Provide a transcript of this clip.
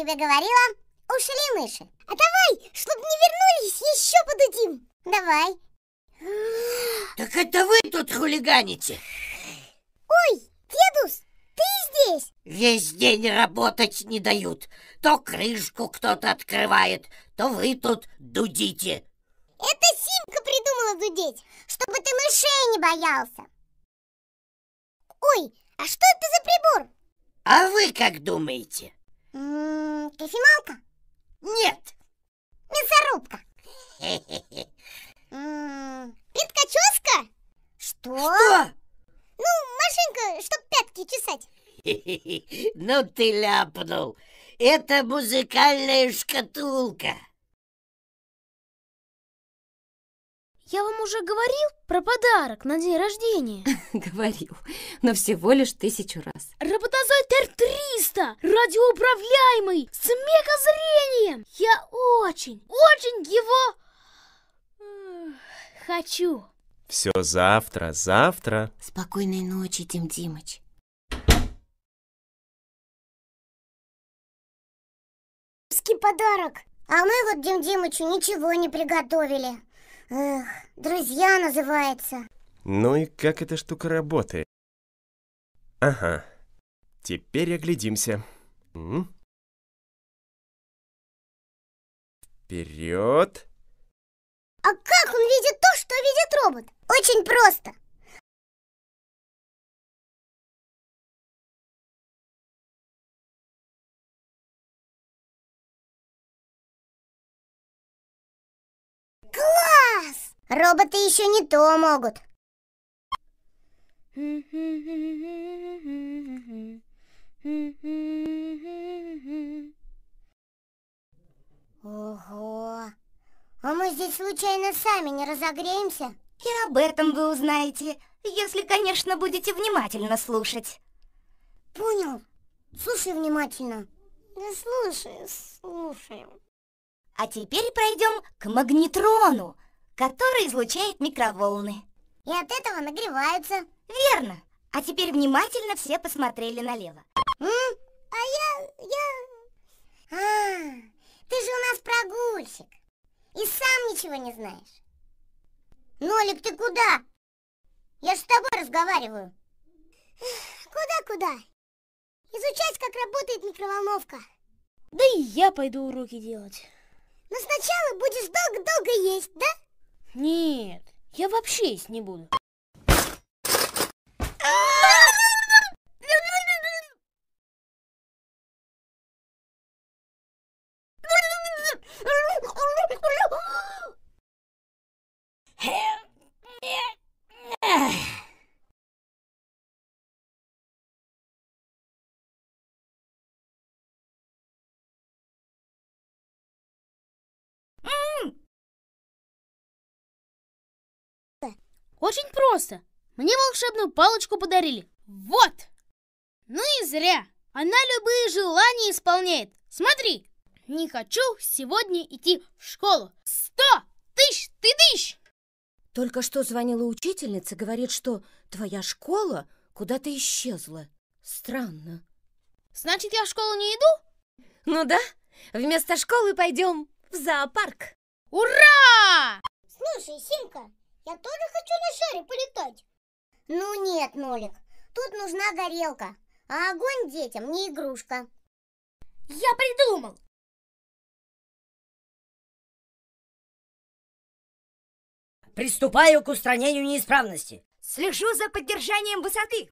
тебе говорила? Ушли мыши. А давай, чтобы не вернулись, еще подадим. Давай. Так это вы тут хулиганите? Ой, дедус, ты здесь? Весь день работать не дают. То крышку кто-то открывает, то вы тут дудите. Это Симка придумала дудеть, чтобы ты мышей не боялся. Ой, а что это за прибор? А вы как думаете? Кофемалка? Нет. Мясорубка? м предкоческа? Что? Что? Ну, машинка, чтоб пятки чесать. Ну ты ляпнул. Это музыкальная шкатулка. Я вам уже говорил про подарок на день рождения. Говорил, но всего лишь тысячу раз. Роботозоид Р-300, радиоуправляемый, с мегазрением. Я очень, очень его хочу. Все завтра, завтра. Спокойной ночи, Дим Димыч. Ски подарок. А мы вот Дим Димычу ничего не приготовили. Эх, друзья называется. Ну и как эта штука работает? Ага. Теперь оглядимся. Вперед. А как он видит то, что видит робот? Очень просто. Класс! Роботы еще не то могут. здесь случайно сами не разогреемся? И об этом вы узнаете, если, конечно, будете внимательно слушать. Понял. Слушай внимательно. Да слушаю, слушаю. А теперь пройдем к магнитрону, который излучает микроволны. И от этого нагреваются. Верно. А теперь внимательно все посмотрели налево. А я... я... А, ты же у нас прогульщик. И сам ничего не знаешь. Нолик, ты куда? Я с тобой разговариваю. Куда-куда? Изучать, как работает микроволновка. Да и я пойду уроки делать. Но сначала будешь долго-долго есть, да? Нет, я вообще есть не буду. Очень просто. Мне волшебную палочку подарили. Вот! Ну и зря. Она любые желания исполняет. Смотри, не хочу сегодня идти в школу. Сто тысяч ты тысяч! Только что звонила учительница, говорит, что твоя школа куда-то исчезла. Странно. Значит, я в школу не иду? Ну да, вместо школы пойдем в зоопарк. Ура! Слушай, Симка, я тоже гитаре полетать? Ну нет, Нолик, тут нужна горелка, а огонь детям не игрушка. Я придумал! Приступаю к устранению неисправности. Слежу за поддержанием высоты.